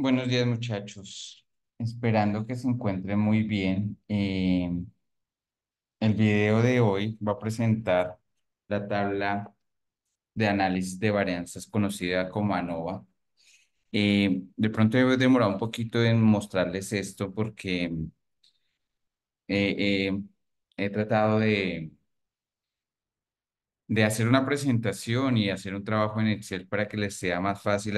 Buenos días, muchachos. Esperando que se encuentren muy bien. Eh, el video de hoy va a presentar la tabla de análisis de varianzas conocida como ANOVA. Eh, de pronto he demorado un poquito en mostrarles esto porque eh, he tratado de de hacer una presentación y hacer un trabajo en Excel para que les sea más fácil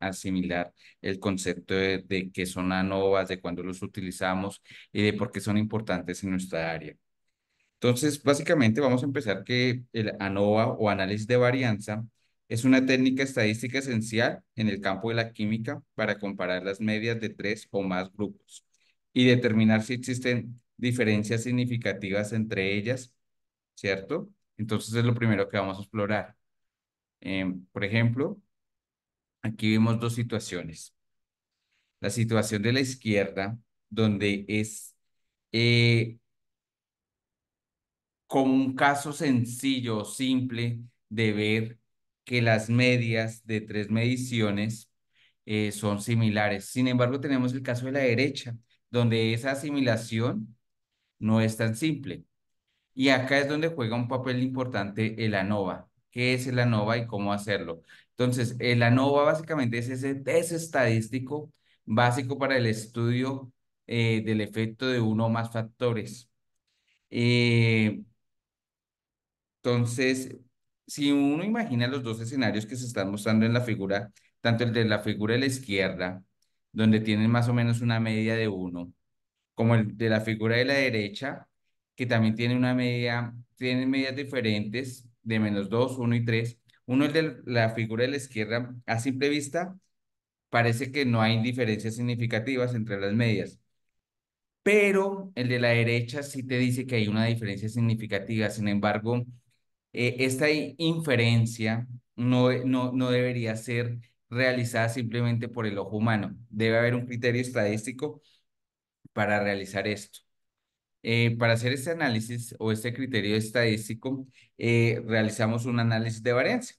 asimilar el concepto de, de qué son ANOVAs, de cuándo los utilizamos y de por qué son importantes en nuestra área. Entonces, básicamente vamos a empezar que el ANOVA o análisis de varianza es una técnica estadística esencial en el campo de la química para comparar las medias de tres o más grupos y determinar si existen diferencias significativas entre ellas, ¿cierto? Entonces es lo primero que vamos a explorar. Em, por ejemplo, aquí vemos dos situaciones. La situación de la izquierda, donde es eh, como un caso sencillo, simple, de ver que las medias de tres mediciones eh, son similares. Sin embargo, tenemos el caso de la derecha, donde esa asimilación no es tan simple. Y acá es donde juega un papel importante el ANOVA. ¿Qué es el ANOVA y cómo hacerlo? Entonces, el ANOVA básicamente es ese test estadístico básico para el estudio eh, del efecto de uno o más factores. Eh, entonces, si uno imagina los dos escenarios que se están mostrando en la figura, tanto el de la figura de la izquierda, donde tienen más o menos una media de uno, como el de la figura de la derecha, que también tiene una media tiene medias diferentes de menos 2, 1 y 3. Uno es de la figura de la izquierda, a simple vista, parece que no hay diferencias significativas entre las medias. Pero el de la derecha sí te dice que hay una diferencia significativa. Sin embargo, eh, esta inferencia no, no, no debería ser realizada simplemente por el ojo humano. Debe haber un criterio estadístico para realizar esto. Eh, para hacer este análisis o este criterio estadístico, eh, realizamos un análisis de varianza,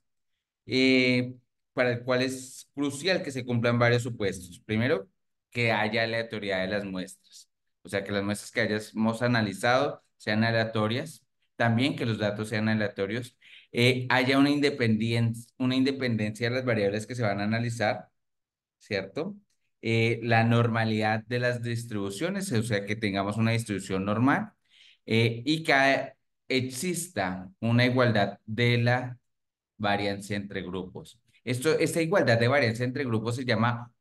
eh, para el cual es crucial que se cumplan varios supuestos. Primero, que haya aleatoriedad de las muestras, o sea, que las muestras que hayamos analizado sean aleatorias, también que los datos sean aleatorios, haya una, independencia, una independencia de las variables que se van a analizar, ¿cierto? Eh, la normalidad de las distribuciones, o sea, que tengamos una distribución normal eh, y que exista una igualdad de la variancia entre grupos. Esto, esta igualdad de variancia entre grupos se llama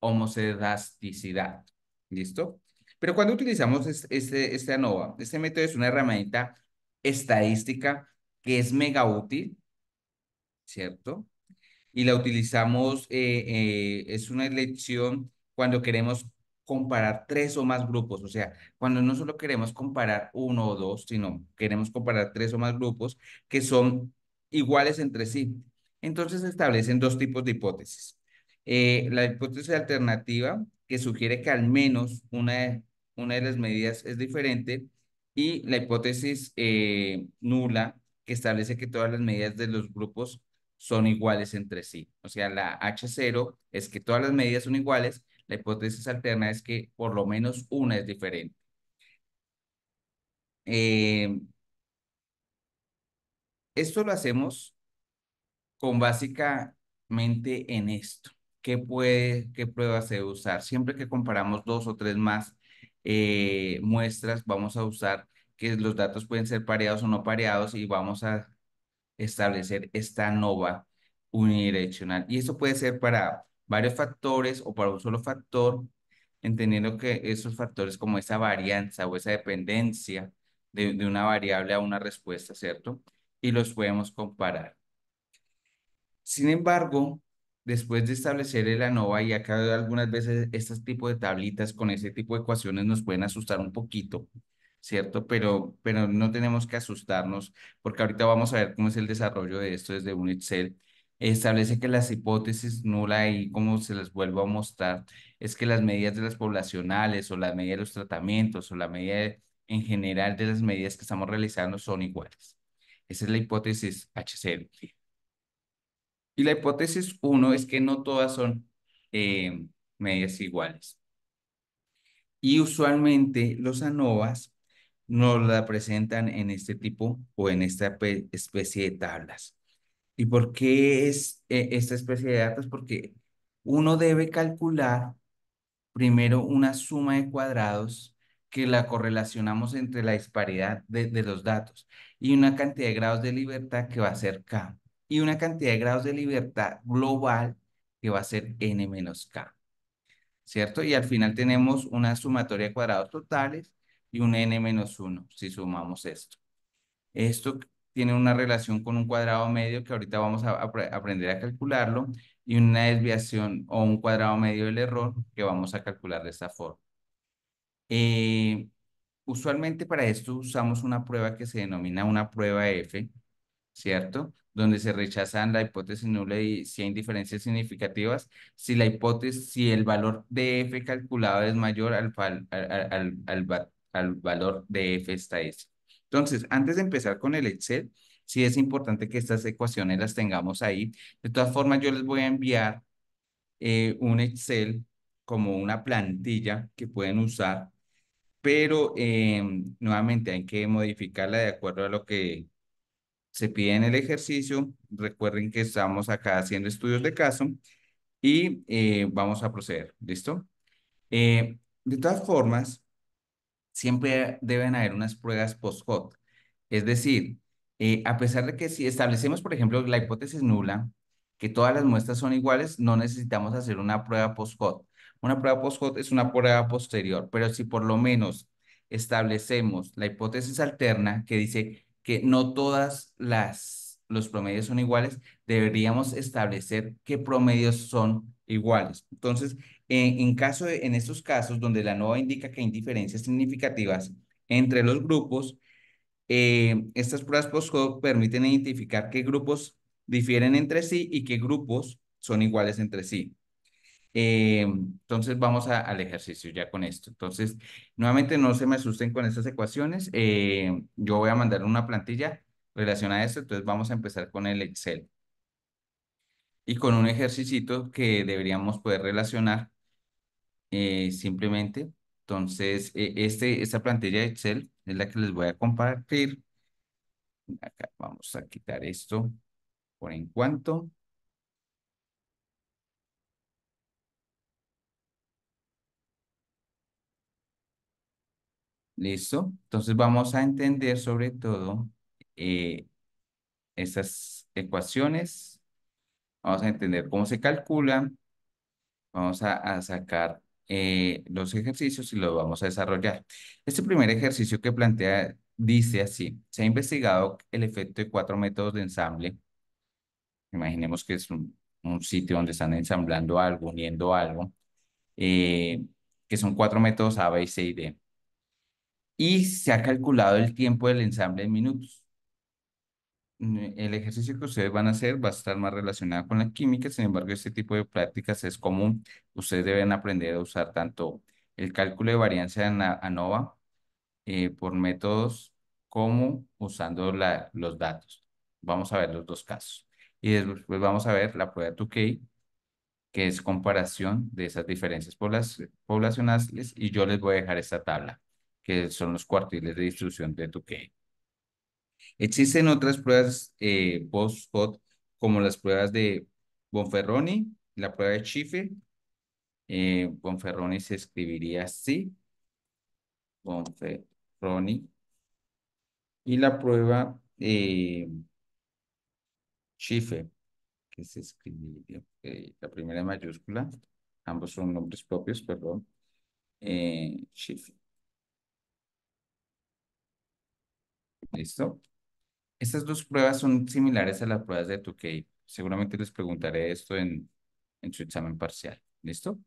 homocedasticidad. ¿Listo? Pero cuando utilizamos este, este ANOVA, este método es una herramienta estadística que es mega útil, ¿cierto? y la utilizamos, eh, eh, es una elección cuando queremos comparar tres o más grupos, o sea, cuando no solo queremos comparar uno o dos, sino queremos comparar tres o más grupos que son iguales entre sí. Entonces se establecen dos tipos de hipótesis. Eh, la hipótesis alternativa, que sugiere que al menos una de, una de las medidas es diferente, y la hipótesis nula, que establece que todas las medidas de los grupos son iguales entre sí. O sea, la H0 es que todas las medidas son iguales, la hipótesis alterna es que por lo menos una es diferente. Eh, esto lo hacemos con básicamente en esto. ¿Qué, puede, qué prueba se usar? Siempre que comparamos dos o tres más eh, muestras, vamos a usar que los datos pueden ser pareados o no pareados y vamos a establecer esta nova unidireccional. Y eso puede ser para varios factores o para un solo factor, entendiendo que esos factores como esa varianza o esa dependencia de, una variable a una respuesta, ¿cierto? Y los podemos comparar. Sin embargo, después de establecer el ANOVA, y acá algunas veces este tipo de tablitas con ese tipo de ecuaciones nos pueden asustar un poquito, ¿cierto? Pero, pero no tenemos que asustarnos porque ahorita vamos a ver cómo es el desarrollo de esto desde un Excel. Establece que las hipótesis nula y como se las vuelvo a mostrar, es que las medidas de las poblacionales o la medida de los tratamientos o la medida en general de las medidas que estamos realizando son iguales. Esa es la hipótesis h Y la hipótesis uno es que no todas son eh, medidas iguales. Y usualmente los ANOVAs nos la presentan en este tipo o en esta especie de tablas. ¿Y por qué es eh, esta especie de datos? Porque uno debe calcular primero una suma de cuadrados que la correlacionamos entre la disparidad de, de, los datos y una cantidad de grados de libertad que va a ser K y una cantidad de grados de libertad global que va a ser N menos K. ¿Cierto? Y al final tenemos una sumatoria de cuadrados totales y un n-1 menos si sumamos esto. Esto tiene una relación con un cuadrado medio que ahorita vamos a, aprender a calcularlo y una desviación o un cuadrado medio del error que vamos a calcular de esta forma. Eh, usualmente para esto usamos una prueba que se denomina una prueba F, ¿cierto? Donde se rechazan la hipótesis nula y si hay diferencias significativas, si la hipótesis, si el valor de F calculado es mayor al, al, al, al, al valor de F está S. Entonces, antes de empezar con el Excel, sí es importante que estas ecuaciones las tengamos ahí. De todas formas, yo les voy a enviar eh, un Excel como una plantilla que pueden usar, pero eh, nuevamente hay que modificarla de acuerdo a lo que se pide en el ejercicio. Recuerden que estamos acá haciendo estudios de caso y eh, vamos a proceder, ¿listo? de todas formas, siempre deben haber unas pruebas post hoc. Es decir, eh, a pesar de que si establecemos, por ejemplo, la hipótesis nula, que todas las muestras son iguales, no necesitamos hacer una prueba post hoc. Una prueba post hoc es una prueba posterior, pero si por lo menos establecemos la hipótesis alterna que dice que no todas las los promedios son iguales, deberíamos establecer qué promedios son iguales. Entonces, eh, en, caso en estos casos donde la NOVA indica que hay diferencias significativas entre los grupos, eh, estas pruebas post-hoc permiten identificar qué grupos difieren entre sí y qué grupos son iguales entre sí. Eh, entonces vamos al ejercicio ya con esto. Entonces, nuevamente no se me asusten con estas ecuaciones. yo voy a mandar una plantilla relacionado a esto, entonces vamos a empezar con el Excel. Y con un ejercicio que deberíamos poder relacionar eh, simplemente. Entonces, eh, este, esta plantilla de Excel es la que les voy a compartir. Acá vamos a quitar esto por en cuanto. Listo. Entonces vamos a entender sobre todo eh, esas ecuaciones, vamos a entender cómo se calculan vamos a, sacar eh, los ejercicios y los vamos a desarrollar. Este primer ejercicio que plantea dice así, se ha investigado el efecto de cuatro métodos de ensamble. Imaginemos que es un, sitio donde están ensamblando algo, uniendo algo, eh, que son cuatro métodos A, B, C y D. Y se ha calculado el tiempo del ensamble en minutos el ejercicio que ustedes van a hacer va a estar más relacionado con la química, sin embargo, este tipo de prácticas es común. Ustedes deben aprender a usar tanto el cálculo de varianza en ANOVA eh, por métodos como usando la, los datos. Vamos a ver los dos casos. Y después vamos a ver la prueba 2K, que es comparación de esas diferencias poblacionales, y yo les voy a dejar esta tabla, que son los cuartiles de distribución de 2 Existen otras pruebas eh, post como las pruebas de Bonferroni, la prueba de Schiffer. Eh, Bonferroni se escribiría así. Bonferroni. Y la prueba eh, Schiffer, que se escribiría eh, la primera mayúscula. Ambos son nombres propios, perdón. Schiffer. ¿Listo? Estas dos pruebas son similares a las pruebas de 2 Seguramente les preguntaré esto en, en su examen parcial. ¿Listo?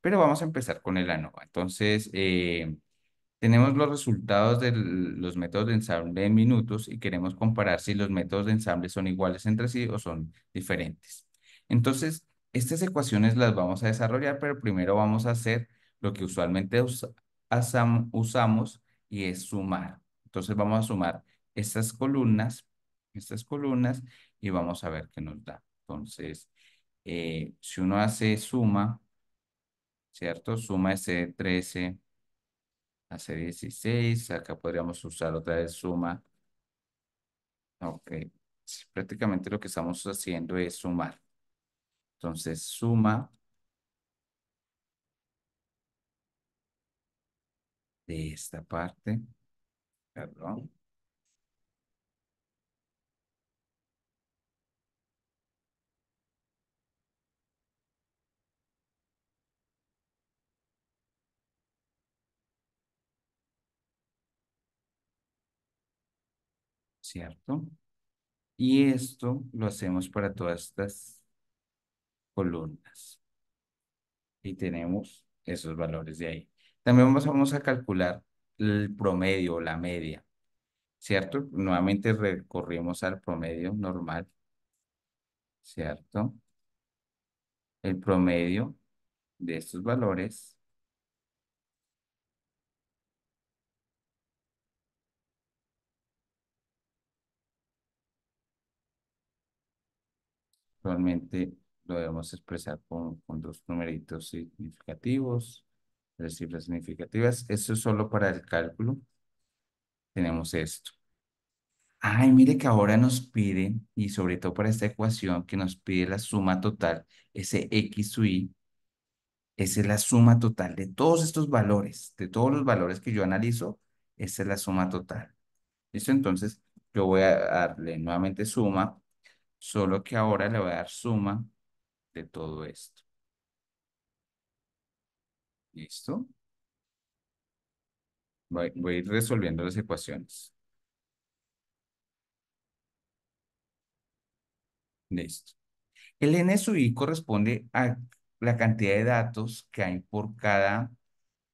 Pero vamos a empezar con el ANOVA. Entonces, eh, tenemos los resultados de los métodos de ensamble en minutos y queremos comparar si los métodos de ensamble son iguales entre sí o son diferentes. Entonces, estas ecuaciones las vamos a desarrollar, pero primero vamos a hacer lo que usualmente usamos y es sumar. Entonces, vamos a sumar estas columnas, estas columnas, y vamos a ver qué nos da. Entonces, eh, si uno hace suma, ¿cierto? Suma ese 13, hace 16, acá podríamos usar otra vez suma. Ok, prácticamente lo que estamos haciendo es sumar. Entonces, suma de esta parte, perdón, ¿cierto? Y esto lo hacemos para todas estas columnas. Y tenemos esos valores de ahí. También vamos a calcular el promedio o la media, ¿cierto? Nuevamente recorrimos al promedio normal, ¿cierto? El promedio de estos valores Actualmente lo debemos expresar con, con dos numeritos significativos, tres cifras significativas. Eso es solo para el cálculo. Tenemos esto. Ay, mire que ahora nos pide, y sobre todo para esta ecuación, que nos pide la suma total, ese x y, esa es la suma total de todos estos valores, de todos los valores que yo analizo, esa es la suma total. ¿Listo? Entonces, yo voy a darle nuevamente suma, Solo que ahora le voy a dar suma de todo esto. ¿Listo? Voy, a ir resolviendo las ecuaciones. Listo. El n sub i corresponde a la cantidad de datos que hay por cada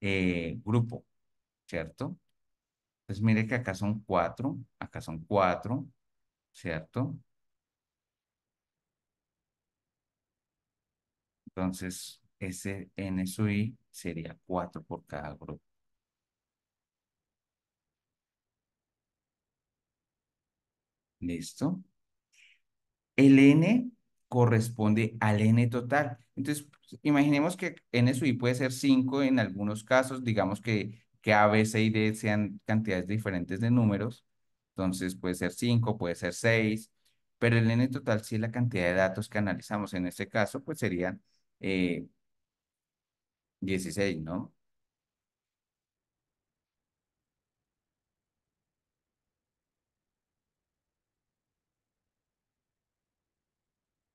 eh, grupo, ¿cierto? Entonces mire que acá son cuatro, acá son cuatro, ¿cierto? Entonces, ese N sub I sería 4 por cada grupo. ¿Listo? El N corresponde al N total. Entonces, pues, imaginemos que N sub i puede ser 5 en algunos casos, digamos que, que A, B, C y D sean cantidades diferentes de números, entonces puede ser 5, puede ser 6, pero el N total si es la cantidad de datos que analizamos. En este caso, pues serían eh, 16, ¿no?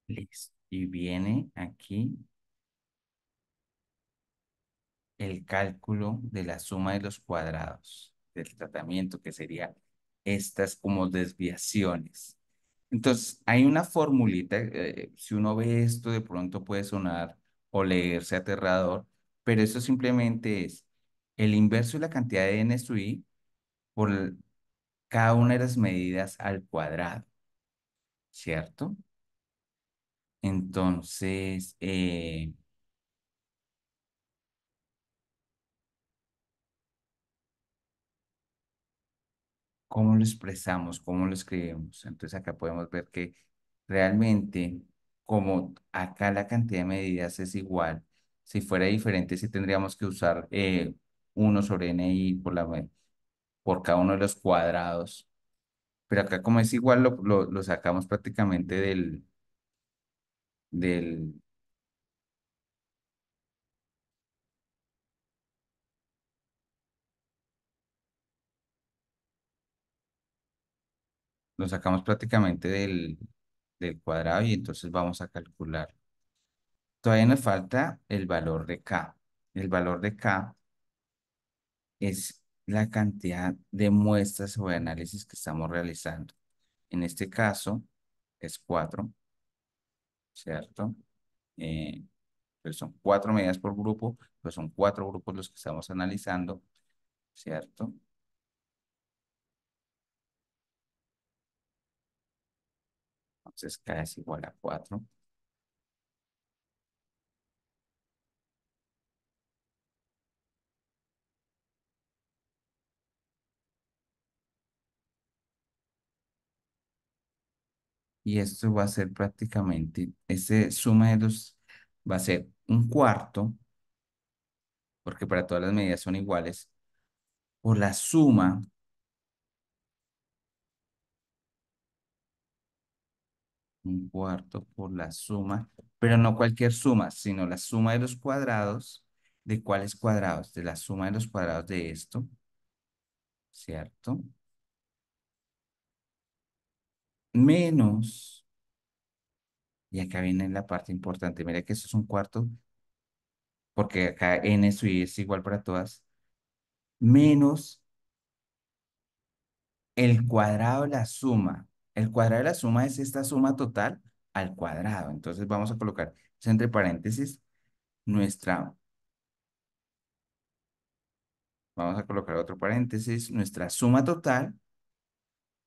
Listo. Y viene aquí el cálculo de la suma de los cuadrados del tratamiento, que sería estas como desviaciones. Entonces, hay una formulita, eh, si uno ve esto de pronto puede sonar o leerse aterrador, pero eso simplemente es el inverso de la cantidad de n sub i por cada una de las medidas al cuadrado, ¿cierto? Entonces, eh, cómo lo expresamos, cómo lo escribimos. Entonces acá podemos ver que realmente como acá la cantidad de medidas es igual, si fuera diferente sí tendríamos que usar eh, 1 sobre ni por, la, por cada uno de los cuadrados. Pero acá como es igual lo, lo sacamos prácticamente del, del, lo sacamos prácticamente del, cuadrado y entonces vamos a calcular. Todavía nos falta el valor de K. El valor de K es la cantidad de muestras o de análisis que estamos realizando. En este caso es 4, ¿cierto? Eh, pues son cuatro medidas por grupo, pues son cuatro grupos los que estamos analizando, ¿cierto? es es igual a 4. Y esto va a ser prácticamente, ese suma de dos va a ser un cuarto, porque para todas las medidas son iguales, por la suma un cuarto por la suma, pero no cualquier suma, sino la suma de los cuadrados. ¿De cuáles cuadrados? De la suma de los cuadrados de esto, ¿cierto? Menos, y acá viene la parte importante, mira que eso es un cuarto, porque acá n su es igual para todas, menos el cuadrado de la suma el cuadrado de la suma es esta suma total al cuadrado. Entonces vamos a colocar pues, entre paréntesis nuestra... Vamos a colocar otro paréntesis, nuestra suma total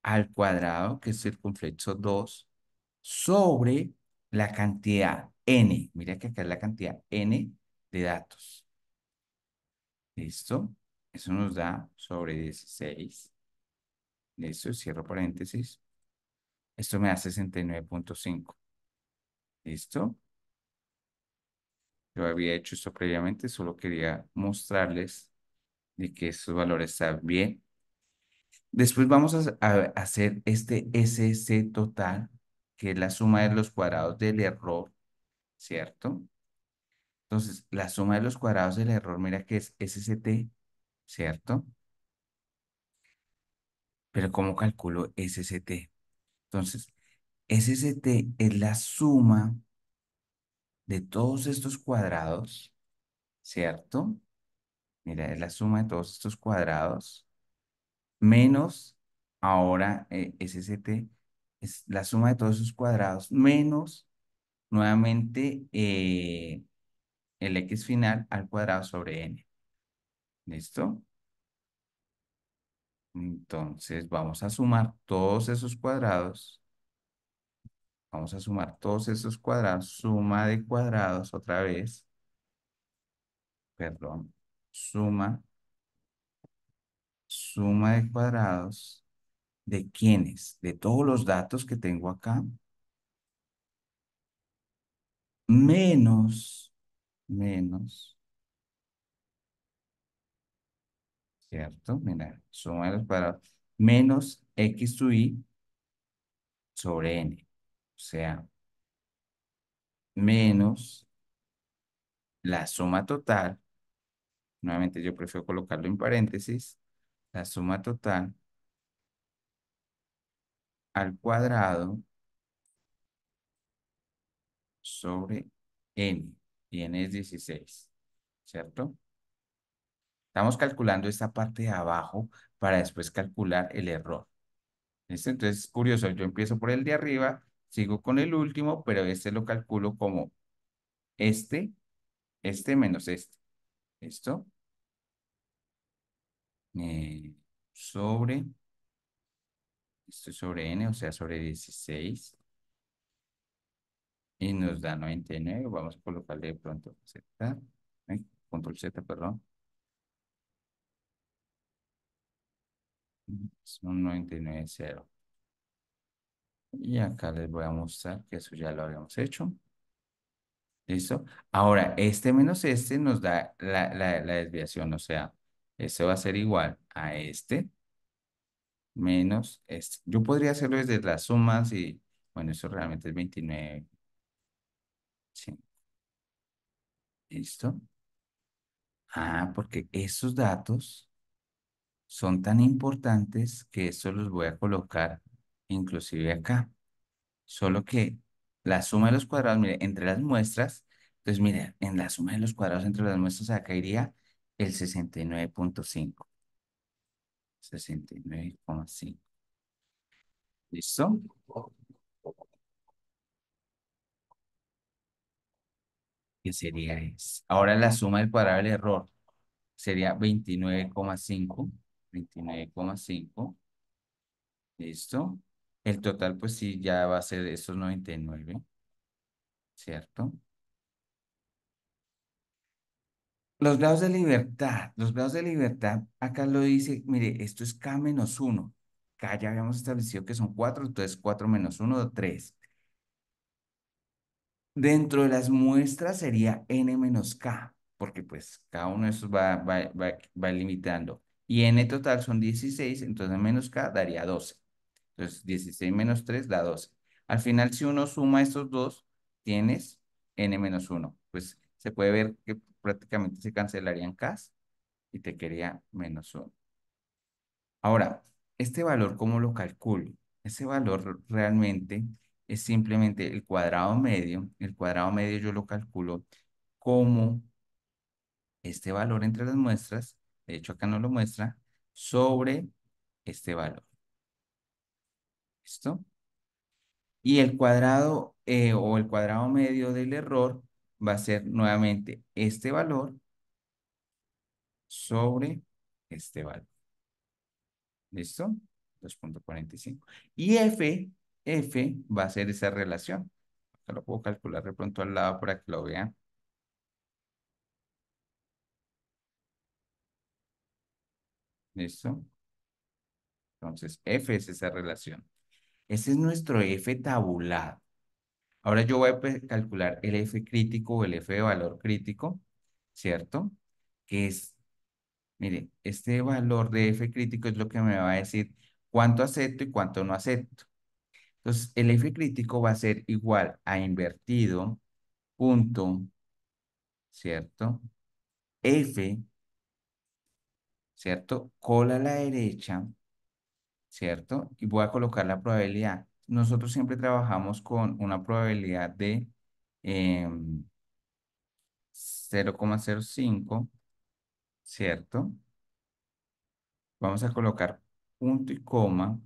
al cuadrado, que es circunflexo 2, sobre la cantidad n. Mira que acá es la cantidad n de datos. ¿Listo? Eso nos da sobre 16. Listo, cierro paréntesis. Esto me da 69.5. ¿Listo? Yo había hecho esto previamente, solo quería mostrarles de que estos valores están bien. Después vamos a, hacer este SC total, que es la suma de los cuadrados del error, ¿cierto? Entonces, la suma de los cuadrados del error, mira que es SCT, ¿cierto? Pero ¿cómo calculo SCT? Entonces, SST es la suma de todos estos cuadrados, ¿cierto? Mira, es la suma de todos estos cuadrados, menos, ahora eh, SST es la suma de todos esos cuadrados, menos nuevamente eh, el x final al cuadrado sobre n. ¿Listo? Entonces vamos a sumar todos esos cuadrados. Vamos a sumar todos esos cuadrados. Suma de cuadrados otra vez. Perdón. Suma. Suma de cuadrados. ¿De quiénes? De todos los datos que tengo acá. Menos. Menos ¿cierto? Mira, suma de menos x sub i sobre n. O sea, menos la suma total, nuevamente yo prefiero colocarlo en paréntesis, la suma total al cuadrado sobre n, y n es 16, ¿cierto? Estamos calculando esta parte de abajo para después calcular el error. ¿Listo? Entonces, curioso, yo empiezo por el de arriba, sigo con el último, pero este lo calculo como este, este menos este. ¿Listo? Eh, sobre, esto es sobre n, o sea, sobre 16. Y nos da 99, vamos a colocarle de pronto Z, ¿eh? control Z, perdón. Son 99 0. Y acá les voy a mostrar que eso ya lo habíamos hecho. ¿Listo? Ahora, este menos este nos da la, la desviación, o sea, este va a ser igual a este menos este. Yo podría hacerlo desde las sumas y, bueno, eso realmente es 29. Sí. ¿Listo? Ah, porque esos datos son tan importantes que eso los voy a colocar inclusive acá. Solo que la suma de los cuadrados, mire, entre las muestras, entonces mire, en la suma de los cuadrados entre las muestras acá iría el 69.5. 69.5. ¿Listo? ¿Qué sería eso? Ahora la suma del cuadrado del error sería 29,5 29,5. ¿Listo? El total, pues sí, ya va a ser esos 99. ¿Cierto? Los grados de libertad. Los grados de libertad, acá lo dice, mire, esto es K menos 1. K ya habíamos establecido que son 4, entonces 4 menos 1, 3. Dentro de las muestras sería N menos K, porque pues cada uno de esos va, va, va, va limitando. Y n total son 16, entonces menos k daría 12. Entonces 16 menos 3 da 12. Al final, si uno suma estos dos, tienes n menos 1. Pues se puede ver que prácticamente se cancelarían k y te quería menos 1. Ahora, este valor, ¿cómo lo calculo? Ese valor realmente es simplemente el cuadrado medio. El cuadrado medio yo lo calculo como este valor entre las muestras de hecho acá no lo muestra, sobre este valor. ¿Listo? Y el cuadrado eh, o el cuadrado medio del error va a ser nuevamente este valor sobre este valor. ¿Listo? 2.45. Y F, F va a ser esa relación. Acá lo puedo calcular de pronto al lado para que lo vean. ¿Listo? Entonces, F es esa relación. Ese es nuestro F tabulado. Ahora yo voy a calcular el F crítico o el F de valor crítico, ¿cierto? Que es, mire, este valor de F crítico es lo que me va a decir cuánto acepto y cuánto no acepto. Entonces, el F crítico va a ser igual a invertido, punto, ¿cierto? F ¿cierto? Cola a la derecha, ¿cierto? Y voy a colocar la probabilidad. Nosotros siempre trabajamos con una probabilidad de 0,05, em, ¿cierto? Vamos a colocar punto y coma.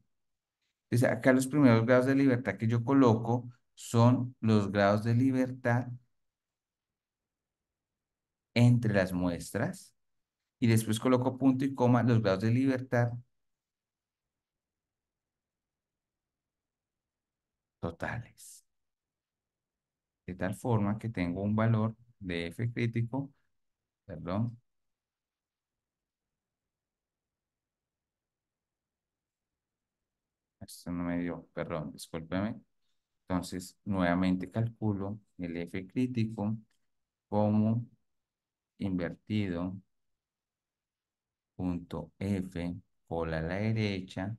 Entonces, acá los primeros grados de libertad que yo coloco son los grados de libertad entre las muestras, y después coloco punto y coma los grados de libertad totales. De tal forma que tengo un valor de F crítico, perdón, esto no me dio, perdón, discúlpeme. Entonces, nuevamente calculo el F crítico como invertido punto F a la derecha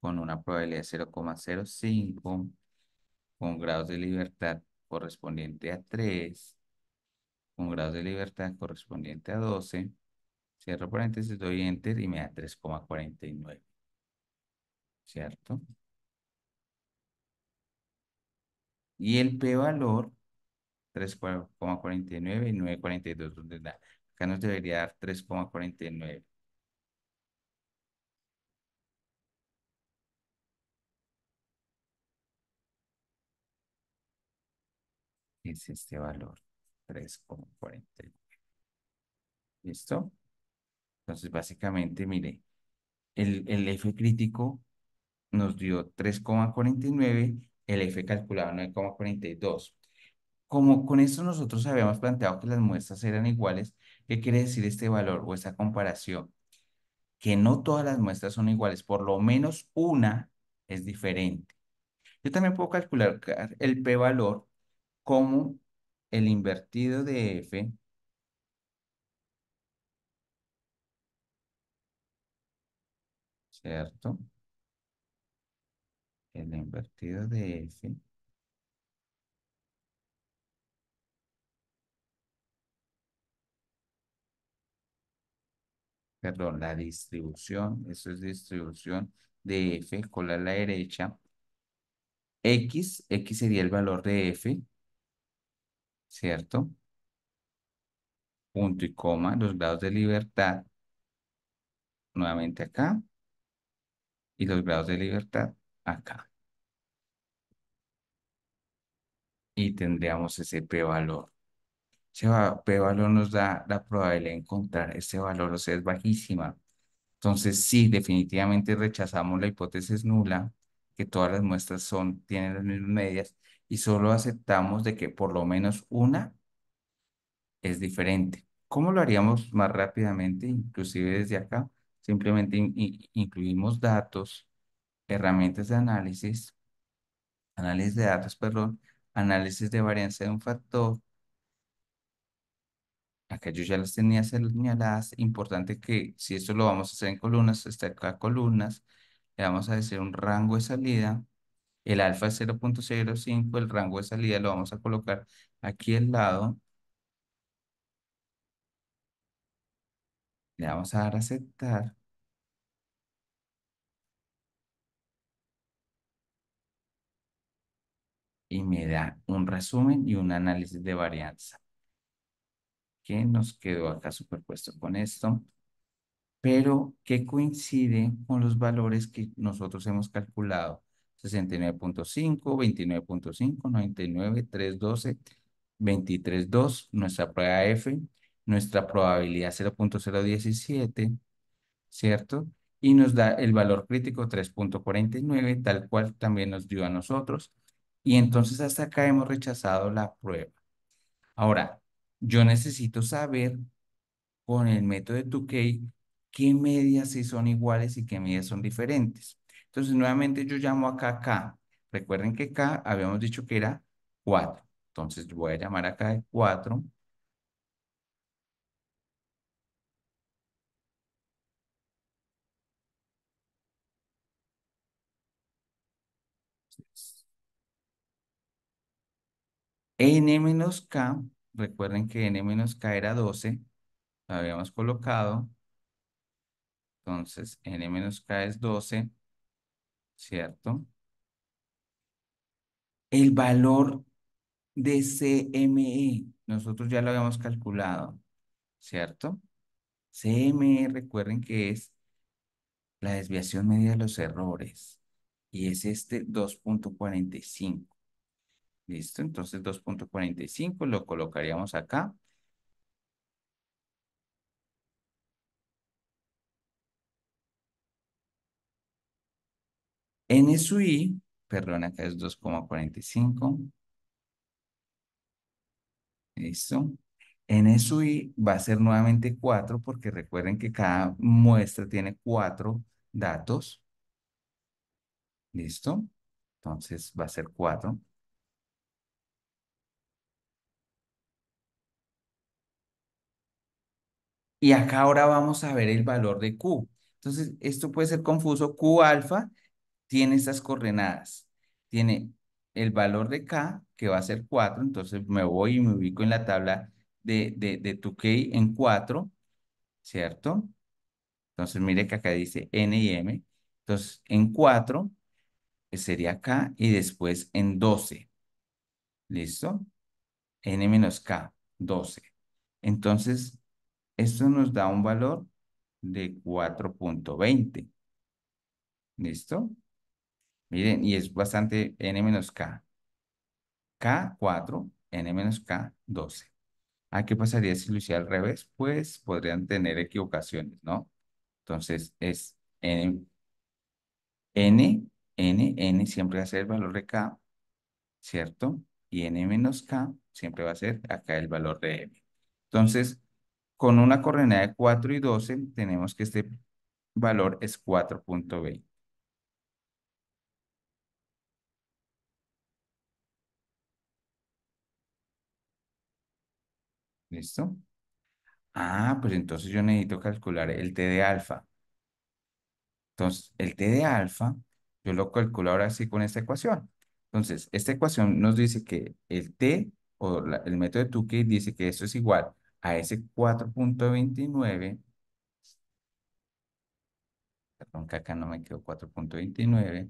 con una probabilidad de 0,05 con grados de libertad correspondiente a 3 con grados de libertad correspondiente a 12 cierro paréntesis, doy enter y me da 3,49 ¿cierto? y el P valor 3,49 y 9,42 donde da acá nos debería dar 3,49 es este valor, 3,49. ¿Listo? Entonces, básicamente, mire, el, F crítico nos dio 3,49, el F calculado 9,42. Como con esto nosotros habíamos planteado que las muestras eran iguales, ¿qué quiere decir este valor o esta comparación? Que no todas las muestras son iguales, por lo menos una es diferente. Yo también puedo calcular el p-valor como el invertido de f ¿cierto? El invertido de f perdón, la distribución, eso es distribución de f con la derecha, x, x sería el valor de f, ¿cierto? Punto y coma, los grados de libertad, nuevamente acá, y los grados de libertad acá. Y tendríamos ese p-valor. Ese p-valor nos da la probabilidad de encontrar ese valor, o sea, es bajísima. Entonces, sí, definitivamente rechazamos la hipótesis nula, que todas las muestras son, tienen las mismas medias, y solo aceptamos de que por lo menos una es diferente. ¿Cómo lo haríamos más rápidamente? Inclusive desde acá, simplemente incluimos datos, herramientas de análisis, análisis de datos, perdón, análisis de varianza de un factor. Acá yo ya las tenía señaladas. Importante que si esto lo vamos a hacer en columnas, está acá columnas, le vamos a decir un rango de salida el alfa es 0.05, el rango de salida lo vamos a colocar aquí al lado. Le vamos a dar a aceptar. Y me da un resumen y un análisis de varianza. Que nos quedó acá superpuesto con esto. Pero ¿qué coincide con los valores que nosotros hemos calculado 69.5, 29.5, 99, 312, 23.2, nuestra prueba F, nuestra probabilidad 0.017, ¿cierto? Y nos da el valor crítico 3.49, tal cual también nos dio a nosotros. Y entonces hasta acá hemos rechazado la prueba. Ahora, yo necesito saber con el método de Tukey qué medias sí son iguales y qué medias son diferentes. Entonces, nuevamente yo llamo acá K. Recuerden que K habíamos dicho que era 4. Entonces, voy a llamar acá de 4. n menos k, recuerden que n menos k era 12, habíamos colocado. Entonces, n menos k es 12. ¿cierto? El valor de CME, nosotros ya lo habíamos calculado, ¿cierto? CME, recuerden que es la desviación media de los errores y es este 2.45. ¿Listo? Entonces 2.45 lo colocaríamos acá N su I, perdón, acá es 2,45. Listo. N sub I va a ser nuevamente 4 porque recuerden que cada muestra tiene 4 datos. ¿Listo? Entonces va a ser 4. Y acá ahora vamos a ver el valor de Q. Entonces, esto puede ser confuso. Q alfa tiene estas coordenadas. Tiene el valor de K, que va a ser 4, entonces me voy y me ubico en la tabla de, tu de k en 4, ¿cierto? Entonces mire que acá dice N y M. Entonces en 4 eh, sería K y después en 12. ¿Listo? N menos K, 12. Entonces esto nos da un valor de 4.20. ¿Listo? Miren, y es bastante n menos k. K4, n menos K12. ¿A ah, qué pasaría si lo hiciera al revés? Pues podrían tener equivocaciones, ¿no? Entonces es n, n, n, n siempre va a ser el valor de K, ¿cierto? Y n menos K siempre va a ser acá el valor de M. Entonces, con una coordenada de 4 y 12, tenemos que este valor es 4.20. ¿Listo? Ah, pues entonces yo necesito calcular el T de alfa. Entonces, el T de alfa, yo lo calculo ahora sí con esta ecuación. Entonces, esta ecuación nos dice que el T, o el método de Tukey, dice que esto es igual a ese 4.29, perdón que acá no me quedó 4.29,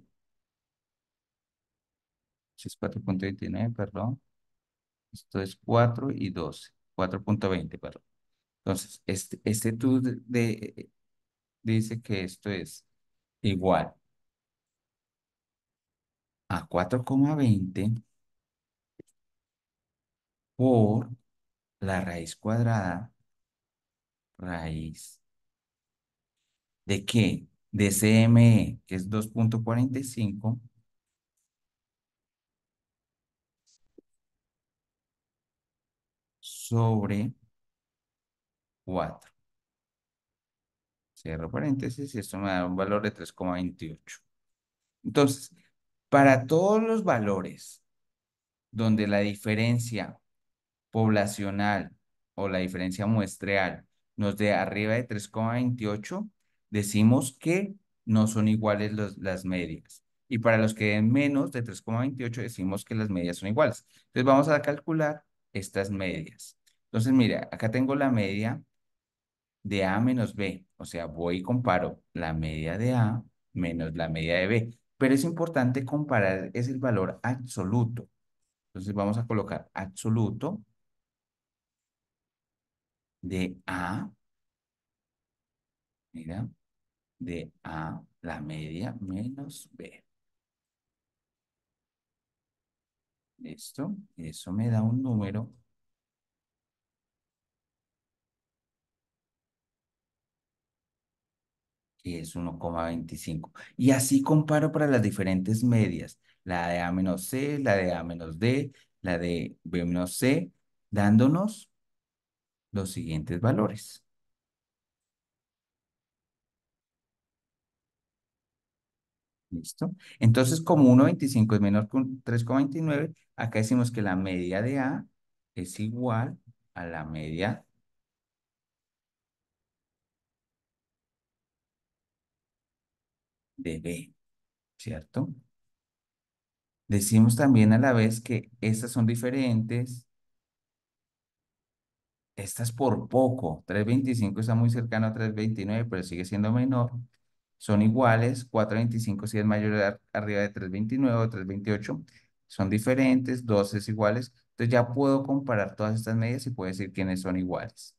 si es 4.29, perdón, esto es 4 y 12. 4.20, perdón. Entonces, este, este de, dice que esto es igual a 4,20 por la raíz cuadrada, raíz de qué? De CME, que es 2.45, sobre 4. Cierro paréntesis y esto me da un valor de 3,28. Entonces, para todos los valores donde la diferencia poblacional o la diferencia muestreal nos dé arriba de 3,28, decimos que no son iguales las medias. Y para los que den menos de 3,28 decimos que las medias son iguales. Entonces vamos a calcular estas medias. Entonces, mira, acá tengo la media de A menos B. O sea, voy y comparo la media de A menos la media de B. Pero es importante comparar, es el valor absoluto. Entonces vamos a colocar absoluto de A, mira, de A, la media, menos B. Listo, eso me da un número que es 1,25. Y así comparo para las diferentes medias, la de A menos C, la de A menos D, la de B menos C, dándonos los siguientes valores. ¿Listo? Entonces, como 1,25 es menor que 3,29, acá decimos que la media de A es igual a la media de B, ¿cierto? Decimos también a la vez que estas son diferentes. Estas por poco. 3.25 está muy cercano a 3.29, pero sigue siendo menor. Son iguales. 4.25 si es mayor arriba de 3.29 o 3.28. Son diferentes. 2 es iguales. Entonces ya puedo comparar todas estas medias y puedo decir quiénes son iguales.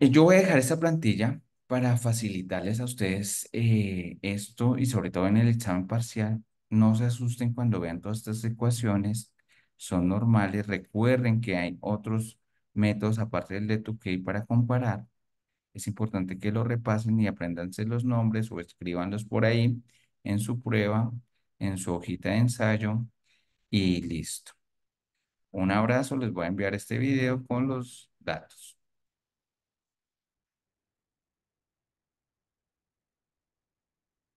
Y eh, yo voy a dejar esta plantilla para facilitarles a ustedes eh, esto y sobre todo en el examen parcial, no se asusten cuando vean todas estas ecuaciones, son normales, recuerden que hay otros métodos aparte del de 2 para comparar, es importante que lo repasen y aprendanse los nombres o escribanlos por ahí en su prueba, en su hojita de ensayo y listo. Un abrazo, les voy a enviar este video con los datos.